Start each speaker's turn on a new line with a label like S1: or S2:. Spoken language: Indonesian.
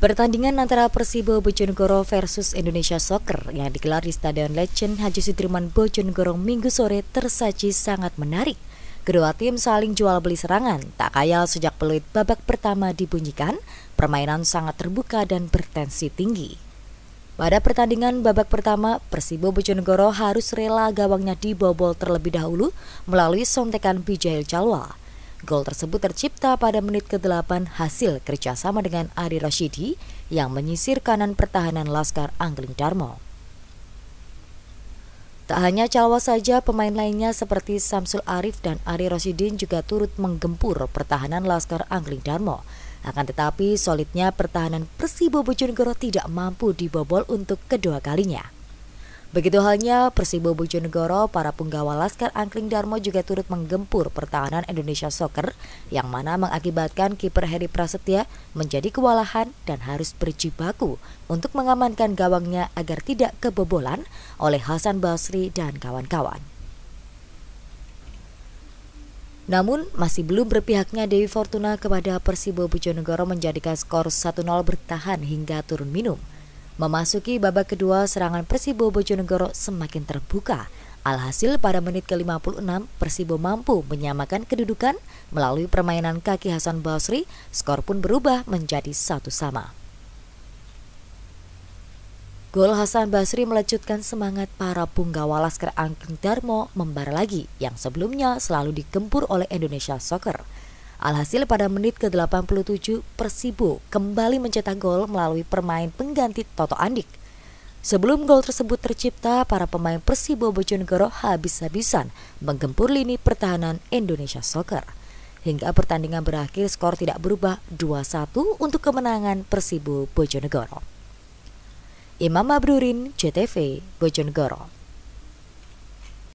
S1: Pertandingan antara Persibo Bojonegoro versus Indonesia Soccer yang digelar di Stadion Legend Haji Sudirman Bojonegoro minggu sore tersaji sangat menarik. Kedua tim saling jual beli serangan, tak kayal sejak peluit babak pertama dibunyikan, permainan sangat terbuka dan bertensi tinggi. Pada pertandingan babak pertama, Persibo Bojonegoro harus rela gawangnya dibobol terlebih dahulu melalui sontekan Bijail Calwa. Gol tersebut tercipta pada menit ke-8 hasil kerjasama dengan Ari Rashidi yang menyisir kanan pertahanan Laskar Angling Darmo. Tak hanya Calwa saja, pemain lainnya seperti Samsul Arif dan Ari Rosidin juga turut menggempur pertahanan Laskar Angling Darmo. Akan tetapi, solidnya pertahanan Persibo Bojonegoro tidak mampu dibobol untuk kedua kalinya. Begitu halnya Persibo Bojonegoro, para penggawa Laskar Angkring Darmo juga turut menggempur pertahanan Indonesia Soccer yang mana mengakibatkan kiper Heri Prasetya menjadi kewalahan dan harus berjibaku untuk mengamankan gawangnya agar tidak kebobolan oleh Hasan Basri dan kawan-kawan. Namun, masih belum berpihaknya Dewi Fortuna kepada Persibo Bojonegoro menjadikan skor 1-0 bertahan hingga turun minum. Memasuki babak kedua, serangan Persibo Bojonegoro semakin terbuka. Alhasil pada menit ke-56, Persibo mampu menyamakan kedudukan melalui permainan kaki Hasan Basri, skor pun berubah menjadi satu sama. Gol Hasan Basri melecutkan semangat para punggawa Laskar Angking Darmo membara lagi yang sebelumnya selalu digempur oleh Indonesia Soccer. Alhasil pada menit ke-87 Persibo kembali mencetak gol melalui permain pengganti Toto Andik. Sebelum gol tersebut tercipta, para pemain Persibo Bojonegoro habis-habisan menggempur lini pertahanan Indonesia Soccer. Hingga pertandingan berakhir, skor tidak berubah 2-1 untuk kemenangan Persibo Bojonegoro. Imam Abdurin, CTV, Bojonegoro.